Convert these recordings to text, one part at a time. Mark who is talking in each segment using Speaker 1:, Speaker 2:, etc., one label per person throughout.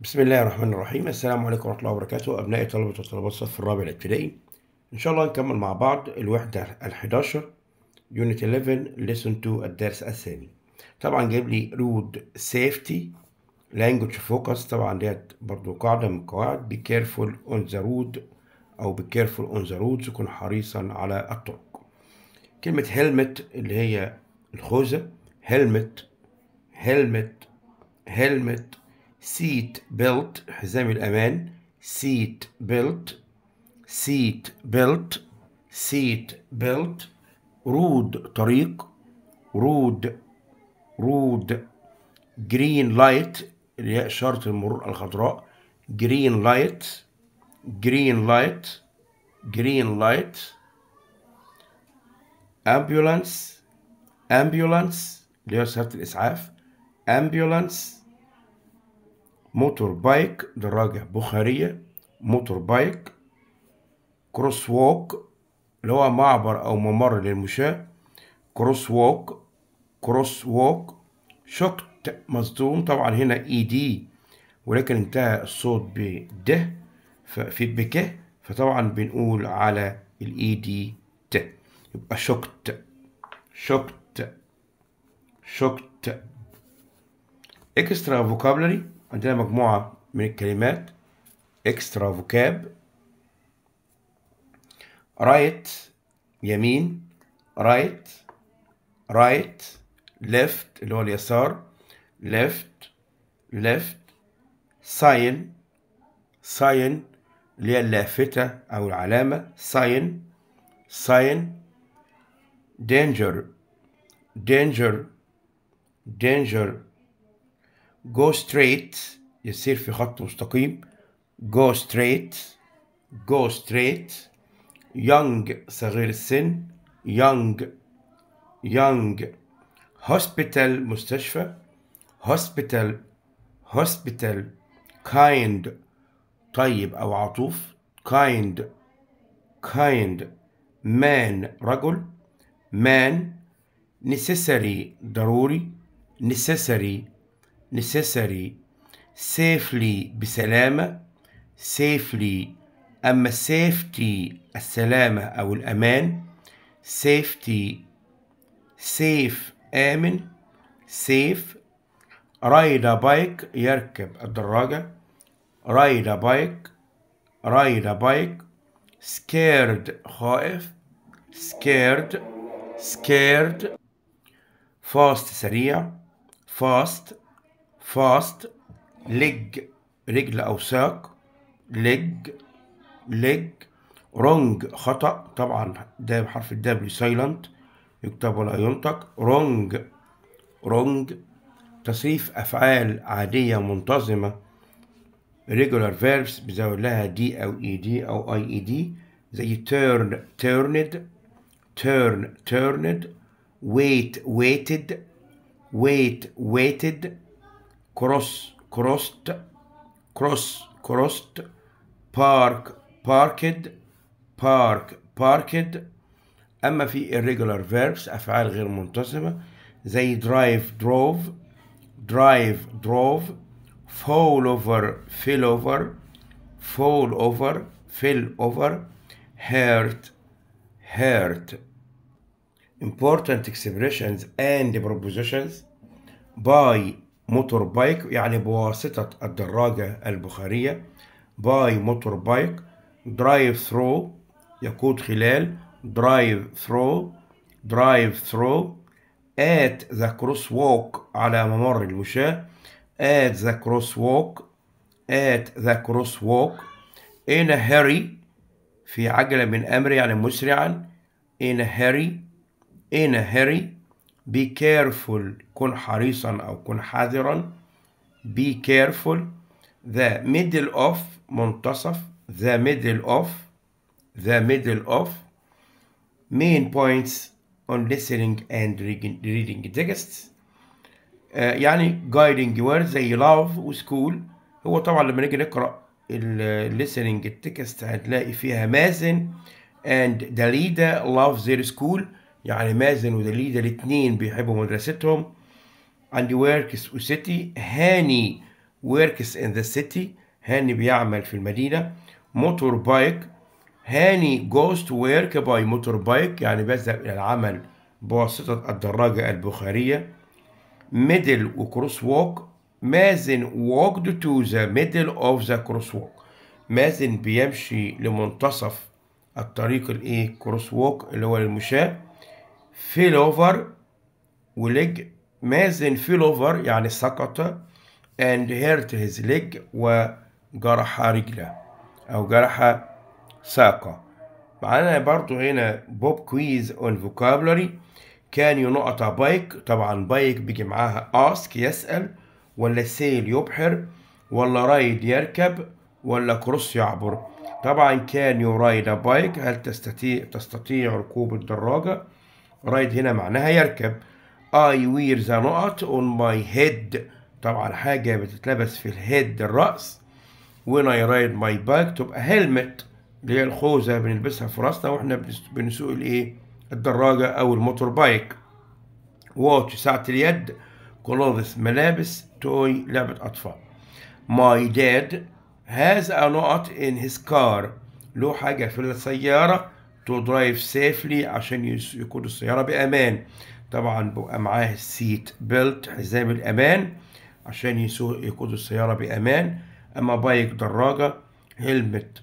Speaker 1: بسم الله الرحمن الرحيم السلام عليكم ورحمة الله وبركاته أبنائي طلبة وطلبات الصف الرابع الابتدائي إن شاء الله نكمل مع بعض الوحدة ال11 يونت 11 ليسون 2 الدرس الثاني طبعا جايب لي رود سيفتي لانجوج فوكس طبعا ديت برضو قاعدة من القواعد بي كيرفول اون ذا رود أو بي كيرفول اون ذا رود كن حريصا على الطرق كلمة هيلمت اللي هي الخوذة هيلمت هيلمت هيلمت سيت بيلت حزام الأمان سيت بيلت سيت بيلت سيت بيلت رود طريق رود رود جرين لايت اللي هي إشارة المرور الخضراء جرين لايت جرين لايت جرين لايت أمبيولانس أمبيولانس اللي هي سيارة الإسعاف أمبيولانس موتور بايك دراجة بخارية موتور بايك كروس ووك اللي هو معبر أو ممر للمشاة كروس ووك كروس ووك شكت مصدوم طبعا هنا اي e دي ولكن انتهى الصوت ب د في بك فطبعا بنقول على الاي دي e ت يبقى شكت شكت شكت اكسترا فوكابلري عندنا مجموعة من الكلمات اكسترا فوكاب رايت يمين رايت رايت ليفت اللي هو اليسار ليفت ليفت ساين ساين اللي هي اللافتة أو العلامة ساين ساين danger danger danger جو ستريت يسير في خط مستقيم جو ستريت جو ستريت يونج صغير السن يونج يونج هوسبيتال مستشفى هوسبيتال هوسبيتال كايند طيب أو عطوف كايند كايند مان رجل مان necessary ضروري necessary necessary safely بسلامة safely أما safety السلامة أو الأمان safety safe آمن safe ride a bike يركب الدراجة ride a bike ride a bike scared خائف scared scared fast سريع fast فاست ليج رجل أو ساق ليج ليج رونج خطأ طبعا ده بحرف الدبليو سايلنت يكتب ولا ينطق رونج رونج تصريف أفعال عادية منتظمة regular verbs بزود لها دي أو اي e دي أو اي اي دي زي turn turned turn turned wait waited wait waited cross crossed cross crossed park parked park parked أما في irregular verbs أفعال غير منتظمة زي drive drove drive drove fall over fell over fall over fell over hurt hurt important expressions and propositions by موتور بايك يعني بواسطة الدراجة البخارية باي موتور بايك درايف ثرو يقود خلال درايف ثرو درايف ثرو at the cross walk على ممر المشاة at the cross walk at the cross walk in a hurry في عجلة من أمر يعني مسرعا in a hurry in a hurry بي كيرفول كن حريصا أو كن حذرا بي كيرفول ذا ميدل أوف منتصف ذا ميدل أوف ذا ميدل أوف main points on listening and reading texts uh, يعني guiding words زي love وسكول هو طبعا لما نيجي نقرأ listening التكست هتلاقي فيها مازن and Dalida love their school يعني مازن ودليدة الاتنين بيحبوا مدرستهم عندي وركس وسيتي هاني وركس ان ذا سيتي هاني بيعمل في المدينة موتور بايك هاني جوز تو ورك باي موتور بايك يعني بذهب إلى العمل بواسطة الدراجة البخارية ميدل وكروس ووك مازن تو ذا ميدل اوف ذا كروس ووك مازن بيمشي لمنتصف الطريق الايه كروس ووك اللي هو للمشاة فيل اوفر وليج مازن فيل اوفر يعني سقط اند هيرت هيز ليج وجرح رجله أو جرح ساقه معانا برضو هنا بوب كويز اون فوكابلري كان ينقط بايك طبعا بايك بيجي معاها اسك يسأل ولا سيل يبحر ولا رايد يركب ولا كروس يعبر طبعا كان يرايد بايك هل تستطيع تستطيع ركوب الدراجة رايد هنا معناها يركب اي وير ذا knot اون ماي هيد طبعا حاجة بتتلبس في الهيد الرأس وين اي رايد ماي bike تبقى هيلمت اللي هي الخوذة بنلبسها في راسنا واحنا بنسوق الايه الدراجة او الموتور بايك واتش ساعة اليد كلوذس ملابس توي لعبة أطفال ماي داد هاز a knot in his car له حاجة في السيارة تو درايف سيفلي عشان يكون السيارة بأمان طبعا بقى معاه سيت بيلت حزام الأمان عشان يسوق يقود السيارة بأمان أما بايك دراجة هيلمت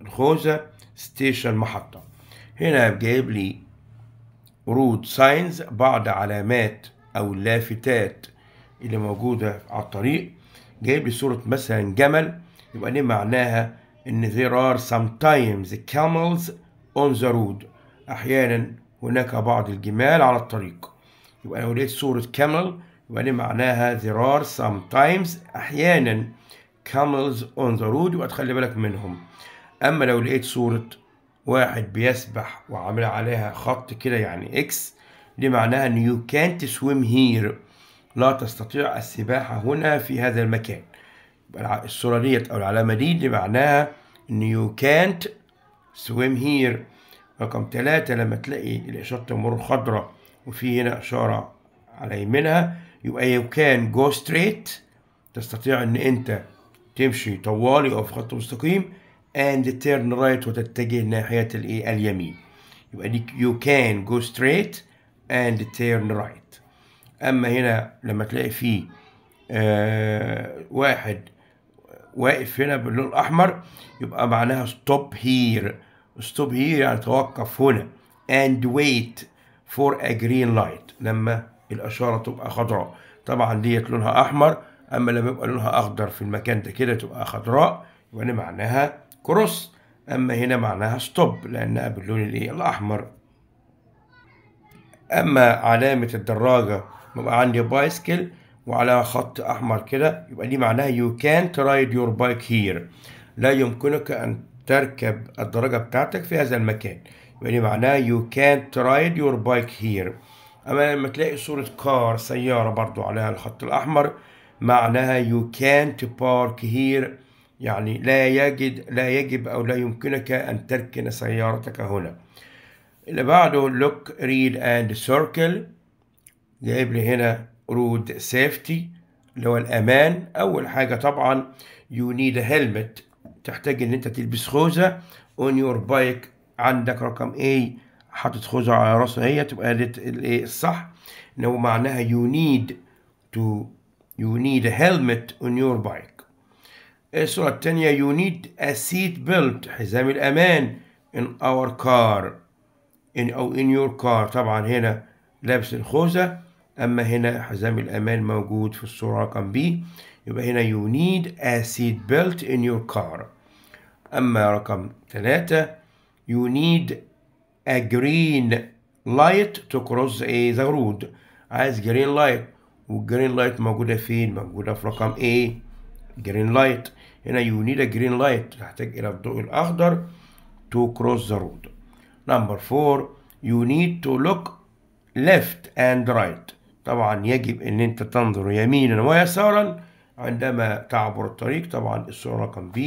Speaker 1: الخوذة ستيشن محطة هنا جايب لي رود ساينز بعض علامات أو اللافتات اللي موجودة على الطريق جايب لي صورة مثلا جمل يبقى دي معناها إن there are sometimes camels on the road أحيانا هناك بعض الجمال على الطريق يبقى لو لقيت صورة camel يبقى دي معناها there are sometimes أحيانا camels on the road يبقى تخلي بالك منهم أما لو لقيت صورة واحد بيسبح وعامل عليها خط كده يعني إكس دي معناها إن you can't swim here لا تستطيع السباحة هنا في هذا المكان الصورة ديت أو العلامة دي دي معناها إن you can't سويم هير رقم ثلاثة لما تلاقي الإشارة تمر خضراء وفي هنا إشارة على يمينها يبقى يو كان جو ستريت تستطيع إن أنت تمشي طوالي أو في خط مستقيم and turn right وتتجه ناحية الإيه اليمين يبقى دي you can go straight and turn right أما هنا لما تلاقي في آه واحد واقف هنا باللون الأحمر يبقى معناها stop here ستوب هير يعني توقف هنا and wait for a green light لما الاشاره تبقى خضراء طبعا ديت لونها احمر اما لما يبقى لونها اخضر في المكان ده كده تبقى خضراء يبقى يعني معناها كروس اما هنا معناها ستوب لانها باللون الايه الاحمر اما علامه الدراجه يبقى عندي بايسكل وعلى خط احمر كده يبقى دي معناها يو كانت رايد يور بايك هير لا يمكنك ان تركب الدراجة بتاعتك في هذا المكان يعني معناه you can't ride your bike here أما لما تلاقي صورة كار سيارة برضو عليها الخط الأحمر معناها you can't park here يعني لا يجد لا يجب أو لا يمكنك أن تركن سيارتك هنا اللي بعده look read and circle جايب لي هنا road safety اللي هو الأمان أول حاجة طبعا you need a helmet تحتاج ان انت تلبس خوذه اون يور بايك عندك رقم A حاطط خوذه على راسه هي تبقى الايه الصح لو معناها you need to you need a helmet on your bike الصورة الثانية you need a seat belt حزام الأمان in our car in أو in your car طبعا هنا لابس الخوذة أما هنا حزام الأمان موجود في الصورة رقم B يبقى هنا you need a seat belt in your car أما رقم ثلاثة you need a green light to cross a the road عايز green light والجرين لايت موجودة فين؟ موجودة في رقم A green light هنا you need a green light تحتاج إلى الضوء الأخضر to cross the road number four you need to look left and right طبعا يجب ان انت تنظر يمينا ويسارا عندما تعبر الطريق طبعا الصورة رقم B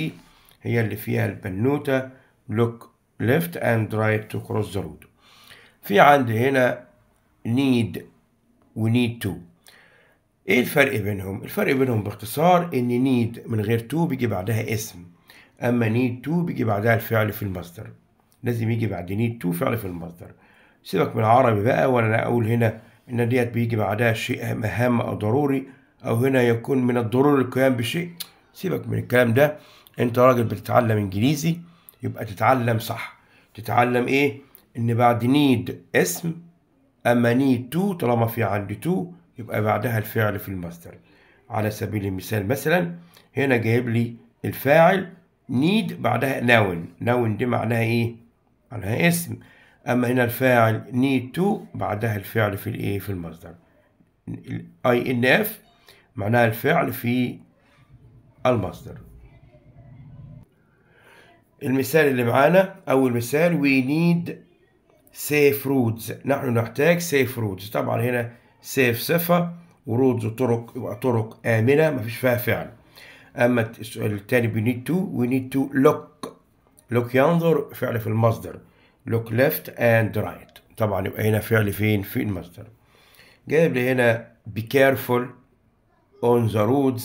Speaker 1: هي اللي فيها البنوتة look left and right to cross the road في عندي هنا need ونيد تو ايه الفرق بينهم الفرق بينهم باختصار ان نيد من غير تو بيجي بعدها اسم اما نيد تو بيجي بعدها الفعل في المصدر لازم يجي بعد نيد تو فعل في المصدر سيبك من العربي بقى وانا اقول هنا ان ديت بيجي بعدها شيء مهم او ضروري او هنا يكون من الضروري القيام بشيء سيبك من الكلام ده انت راجل بتتعلم انجليزي يبقى تتعلم صح تتعلم ايه ان بعد نيد اسم اما نيد تو طالما في عندي تو يبقى بعدها الفعل في المصدر على سبيل المثال مثلا هنا جايب لي الفاعل نيد بعدها ناون ناون دي معناها ايه معناها اسم اما هنا الفاعل نيد تو بعدها الفعل في الايه في المصدر اي ان اف معناها الفعل في المصدر المثال اللي معانا أول مثال we need safe roads نحن نحتاج safe roads طبعا هنا safe صفة ورودز طرق يبقى طرق آمنة مفيش فيها فعل أما السؤال التاني we need to we need to look look ينظر فعل في المصدر look left and right طبعا يبقى هنا فعل فين في المصدر جايب لي هنا be careful on the roads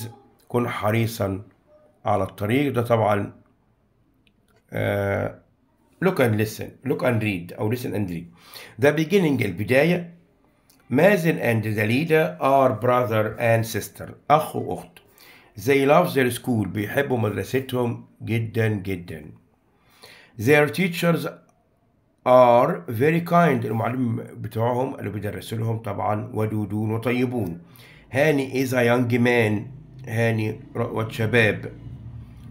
Speaker 1: كن حريصا على الطريق ده طبعا لوك اند ليسن لوك اند ريد او ليسن اند ريد ذا بيجيننج البدايه مازن اند ذا ليدر ار براذر اند سيستر اخ واخت زي لافز ذير سكول بيحبوا مدرستهم جدا جدا their teachers are very kind المعلم بتوعهم اللي بيدرسوا لهم طبعا ودودون وطيبون هاني is a young man هاني وشباب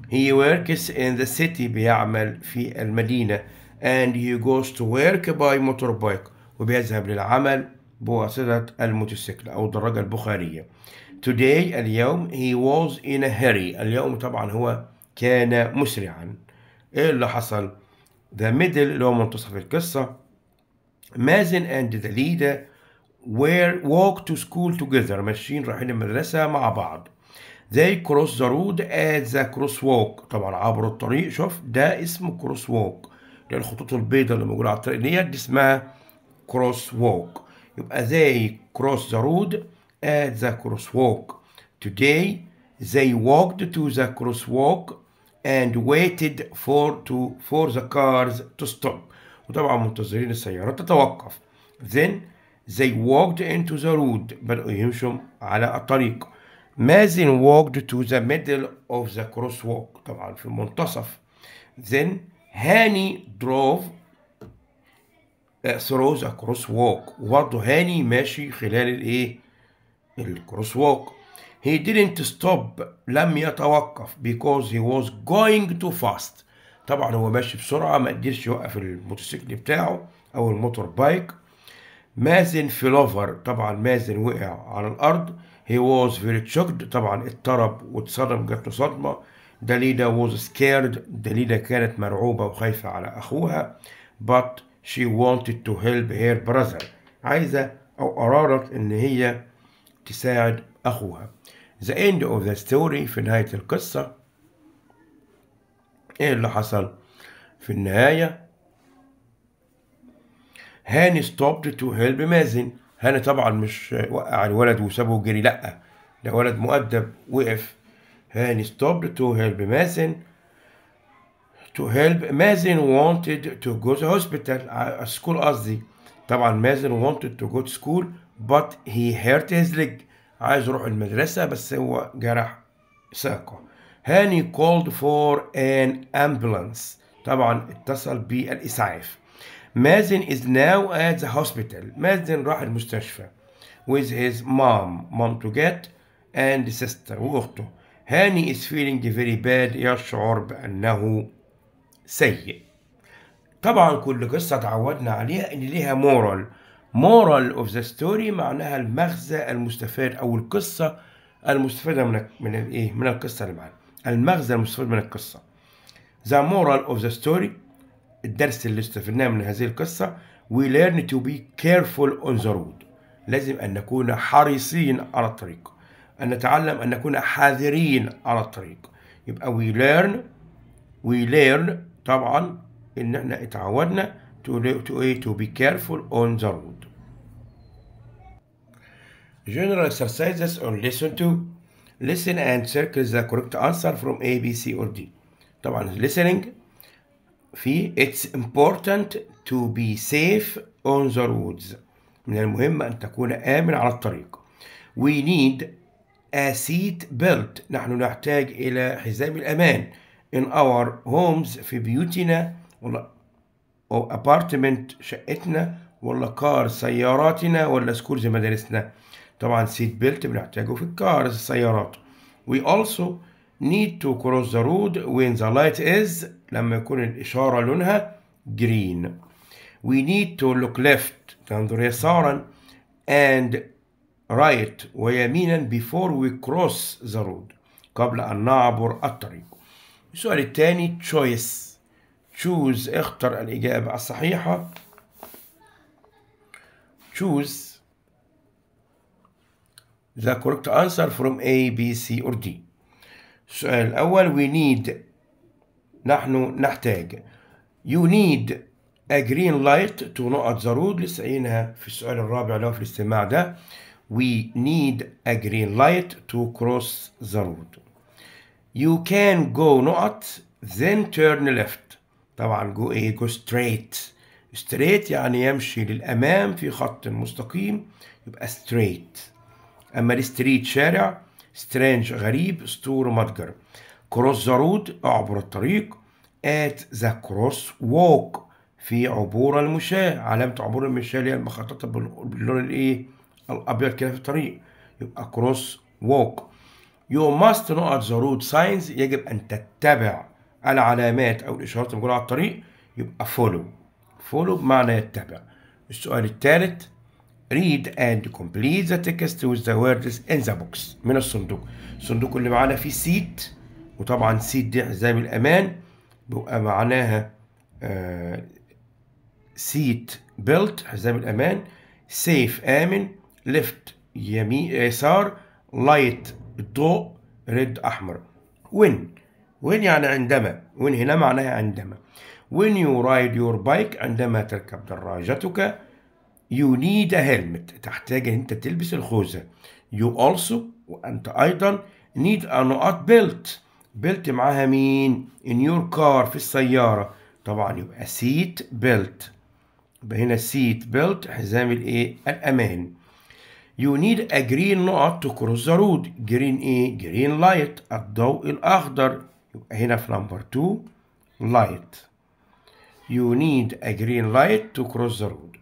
Speaker 1: He works in the city بيعمل في المدينة and he goes to work by motorbike وبيذهب للعمل بواسطة الموتوسيكل أو الدراجة البخارية today اليوم he was in a hurry اليوم طبعا هو كان مسرعا إيه اللي حصل the middle اللي هو منتصف القصة مازن and the leader were walk to school together ماشيين رايحين المدرسة مع بعض they cross the road at the crosswalk طبعا عبروا الطريق شوف ده اسمه cross walk لأن الخطوط البيضاء اللي موجودة على الطريق ديت دي اسمها cross walk يبقى they cross the road at the crosswalk today they walked to the crosswalk and waited for to for the cars to stop وطبعا منتظرين السيارات تتوقف then they walked into the road بدأوا يمشوا على الطريق مازن walked to the middle of the crosswalk طبعا في المنتصف then هاني drove uh, through the crosswalk وبرضه هاني ماشي خلال الايه الكروس ووك he didn't stop لم يتوقف because he was going too fast طبعا هو ماشي بسرعة ما قدرش يوقف الموتوسيكل بتاعه أو الموتور بايك مازن فيلوفر طبعا مازن وقع على الأرض He was very shocked طبعا اضطرب واتصدم جات له صدمة داليدا was scared داليدا كانت مرعوبة وخايفة على أخوها but she wanted to help her brother عايزة أو قررت إن هي تساعد أخوها the end of the story في نهاية القصة إيه اللي حصل في النهاية هاني stopped to help مازن هاني طبعا مش وقع الولد وسابه جري لأ ده ولد مؤدب وقف هاني stopped to help مازن to help مازن wanted to go to hospital school قصدي طبعا مازن wanted to go to school but he hurt his leg عايز يروح المدرسة بس هو جرح ساقه هاني called for an ambulance طبعا اتصل بالإسعاف مازن is now at the hospital مازن راح المستشفى with his mom mom to get and sister وأخته هاني is feeling very bad يشعر بأنه سيء طبعا كل قصة تعودنا عليها إن ليها مورال مورال اوف ذا ستوري معناها المغزى المستفاد أو القصة المستفادة من من الإيه من القصة اللي معانا المغزى المستفاد من القصة The moral of the story الدرس اللي استفدناه من هذه القصة We learn to be careful on the road لازم أن نكون حريصين على الطريق أن نتعلم أن نكون حذرين على الطريق يبقى we learn we learn طبعا إن احنا اتعودنا to, to, to be careful on the road General exercises on lesson 2 Listen and circle the correct answer from A, B, C or D طبعا listening في It's important to be safe on the roads من المهم أن تكون آمن على الطريق We need a seat belt نحن نحتاج إلى حزام الأمان in our homes في بيوتنا ولا أو apartment شقتنا ولا كار سياراتنا ولا سكولز مدارسنا طبعا سيت بيلت بنحتاجه في الكارز السيارات We also need to cross the road when the light is لما يكون الإشارة لونها green we need to look left تنظر يسارا and right ويمينا before we cross the road قبل أن نعبر الطريق السؤال الثاني choice choose اختر الإجابة الصحيحة choose the correct answer from A, B, C or D السؤال الأول we need نحن نحتاج you need a green light to نقط زرود لسه قايلينها في السؤال الرابع اللي هو في الاستماع ده we need a green light to cross زرود you can go نقط then turn left طبعا go ايه go straight straight يعني يمشي للأمام في خط مستقيم يبقى straight أما الستريت شارع سترينج غريب ستور متجر كروس ذا رود اعبر الطريق ات ذا كروس ووك في عبور المشاة علامة عبور المشاة اللي هي المخططة باللون الايه الابيض كده في الطريق يبقى كروس ووك يو ماست نو ات ذا رود ساينز يجب ان تتبع العلامات او الاشارات الموجودة على الطريق يبقى فولو فولو بمعنى يتبع السؤال الثالث read and complete the text with the words in the box من الصندوق الصندوق اللي معانا فيه سيت وطبعا سيت دي حزام الأمان بيبقى معناها سيت بيلت حزام الأمان سيف آمن ليفت يمين يسار لايت ضوء ريد أحمر وين وين يعني عندما وين هنا معناها عندما when you ride your bike عندما تركب دراجتك You need a helmet تحتاج انت تلبس الخوذة You also وانت ايضا need a not belt بيلت معاها مين in your car في السيارة طبعا يبقى seat belt يبقى هنا seat belt حزام الايه الامان You need a green not to cross the road. Green ايه؟ Green light الضوء الأخضر. يبقى هنا في number 2 light. You need a green light to cross the road.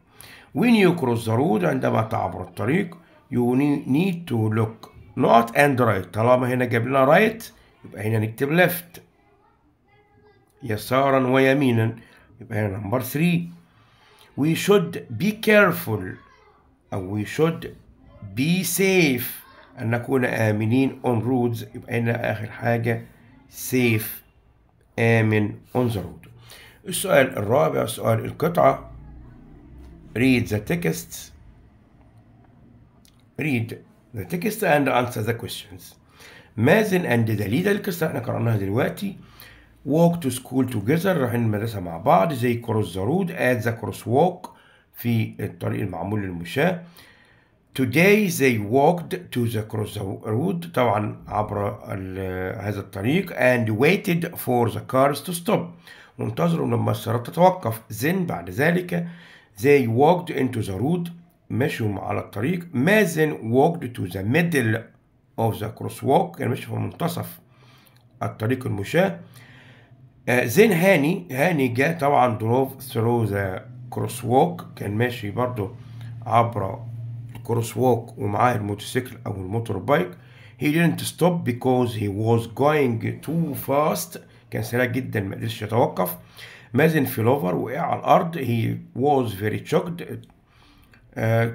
Speaker 1: When you cross the road عندما تعبر الطريق you need to look not and right طالما هنا جاب لنا right يبقى هنا نكتب left يسارا ويمينا يبقى هنا نمبر 3 we should be careful أو we should be safe أن نكون آمنين on roads يبقى هنا آخر حاجة safe آمن on the road السؤال الرابع سؤال القطعة read the text read the text and answer the questions مازن and the leader القصة احنا قرأناها دلوقتي walk to school together رايحين المدرسة مع بعض they cross the road at the crosswalk في الطريق المعمول للمشاة today they walked to the cross the road طبعا عبر هذا الطريق and waited for the cars to stop وانتظروا لما السيارات تتوقف then بعد ذلك They walked into the road مشوا على الطريق مازن walked to the middle of the crosswalk كان يعني مشوا في منتصف الطريق المشاة آه، زين هاني هاني جاء طبعا دروف ثرو ذا كروس ووك كان ماشي برضو عبر الكروس ووك ومعاه الموتوسيكل او الموتور بايك he didn't stop because he was going too fast كان سريع جدا ما قدرش يتوقف مازن فيلوفر وقع على الأرض he was very shocked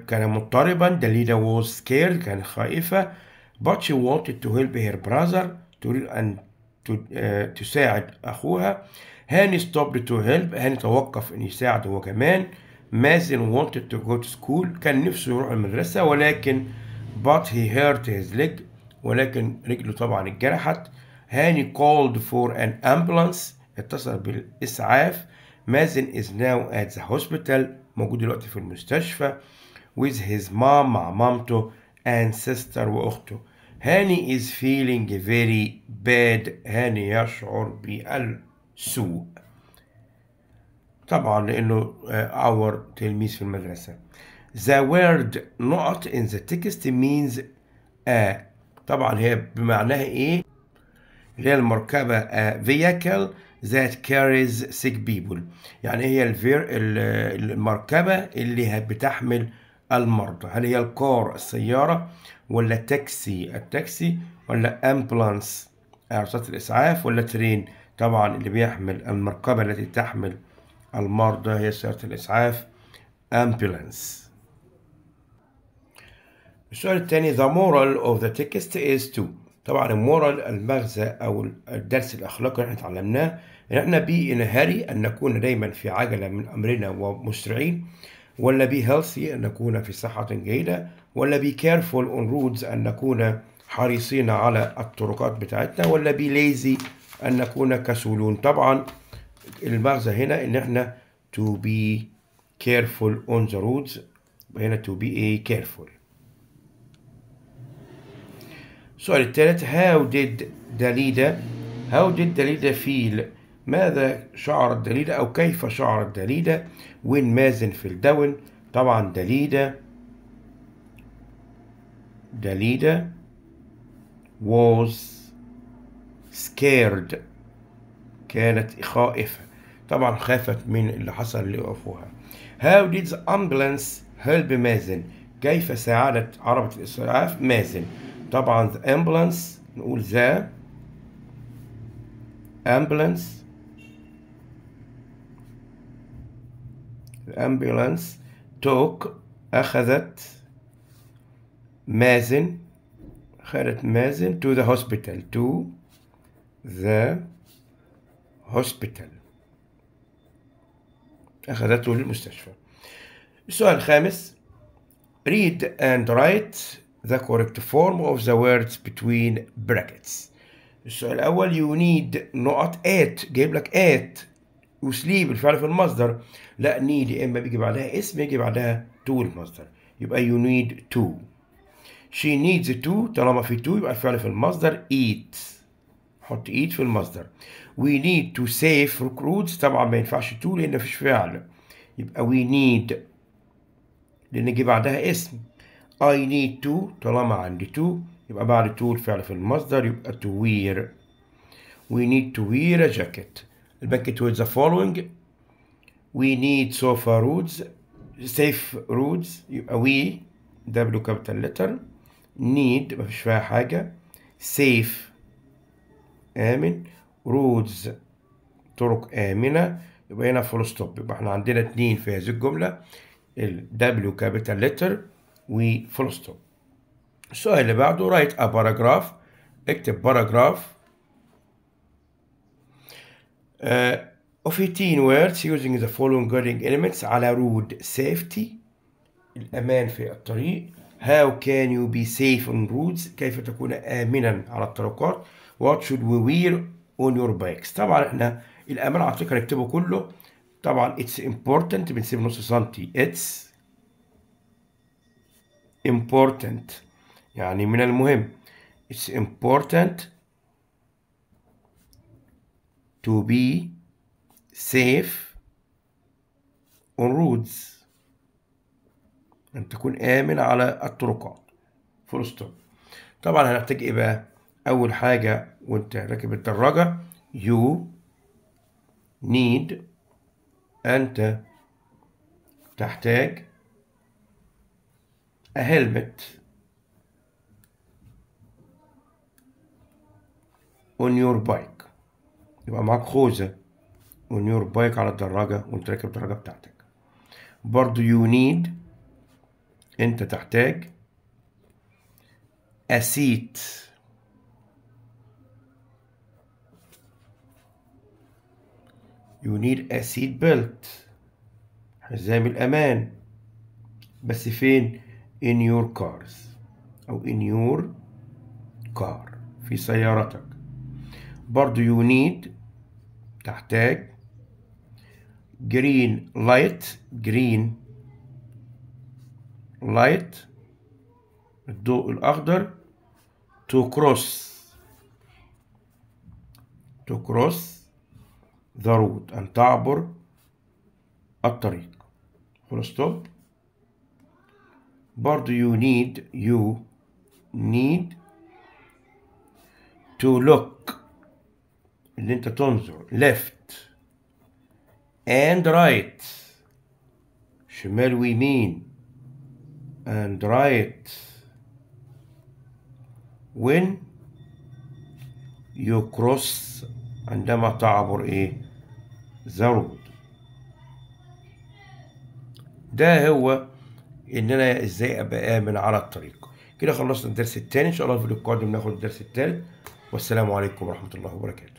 Speaker 1: كان مضطربا the leader was scared كان خائفة but she wanted to help her brother تريد أن تساعد أخوها هاني stopped to help هاني توقف أن يساعد هو كمان مازن wanted to go to school كان نفسه يروح المدرسة ولكن but he hurt his leg ولكن رجله طبعا اتجرحت هاني called for an ambulance اتصل بالإسعاف مازن از ناو ات ذا هوسبيتال موجود دلوقتي في المستشفى with his mom مع مامته and sister وأخته هاني is feeling very bad هاني يشعر بالسوء طبعا لأنه أور آه، تلميذ في المدرسة the word not in the text means a آه، طبعا هي بمعناها إيه اللي هي المركبة آه، vehicle that carries sick people يعني هي الفير المركبة اللي بتحمل المرضى هل هي الكار السيارة ولا تاكسي التاكسي ولا امبلانس آه، عرصات الاسعاف ولا ترين طبعا اللي بيحمل المركبة التي تحمل المرضى هي سيارة الاسعاف امبلانس السؤال الثاني the moral of the text is to طبعا المورال المغزى او الدرس الاخلاقي اللي احنا اتعلمناه ان احنا بي ان هاري ان نكون دايما في عجله من امرنا ومسرعين ولا بي هيلثي ان نكون في صحه جيده ولا بي كيرفول اون رودز ان نكون حريصين على الطرقات بتاعتنا ولا بي ليزي ان نكون كسولون طبعا المغزى هنا ان احنا to be careful on the رودز هنا to be careful السؤال الثالث how did Dalida how did Dalida feel ماذا شعرت داليدا أو كيف شعرت داليدا وين مازن في الدون طبعا داليدا داليدا was scared كانت خائفة طبعا خافت من اللي حصل لأخوها How did the ambulance help مازن كيف ساعدت عربة الإسعاف مازن طبعا the ambulance نقول the ambulance the ambulance took اخذت مازن اخذت مازن to the hospital to the hospital اخذته للمستشفى السؤال الخامس read and write the correct form of the words between brackets السؤال الأول you need نقط at جايب لك at وسليب الفعل في المصدر لا need يا إما بيجي بعدها اسم يجي بعدها to المصدر يبقى you need to she needs to طالما في to يبقى الفعل في المصدر eat حط eat في المصدر we need to save recruits طبعا ما ينفعش to لأن مفيش فعل يبقى we need لأن جه بعدها اسم I need to طالما عندي to يبقى بعد to الفعل في المصدر يبقى to wear we need to wear a jacket الباكت with the following we need sofa roots safe roots يبقى we W capital letter need مفيش فيها حاجة safe آمن roots طرق آمنة يبقى هنا فول ستوب يبقى احنا عندنا اتنين في هذه الجملة ال W capital letter وفول ستوب السؤال اللي بعده write a paragraph اكتب باراجراف uh, of 18 words using the following guiding elements على road safety الأمان في الطريق how can you be safe on roads كيف تكون آمنا على الطرقات what should we wear on your bikes طبعا احنا الأمان على الطريق هنكتبه كله طبعا it's important بنسيب نص سنتي it's important يعني من المهم it's important to be safe on roads أن تكون آمن على الطرقات full stop طبعا هنحتاج إيه بقى أول حاجة وأنت راكب الدراجة you need أنت تحتاج a helmet on your bike يبقى معاك خوذة on your bike على الدراجة وانت راكب الدراجة بتاعتك برضو you need انت تحتاج a seat you need a seat belt حزام الأمان بس فين in your cars أو in your car في سيارتك برضو you need تحتاج green light green light الضوء الأخضر to cross to cross the road أن تعبر الطريق full stop برضو you need you need to look اللي انت تنظر left and right شمال ويمين and right when you cross عندما تعبر ايه the road ده هو ان انا ازاي ابقى امن على الطريق كده خلصنا الدرس الثاني ان شاء الله في الفيديو القادم ناخد الدرس الثالث والسلام عليكم ورحمه الله وبركاته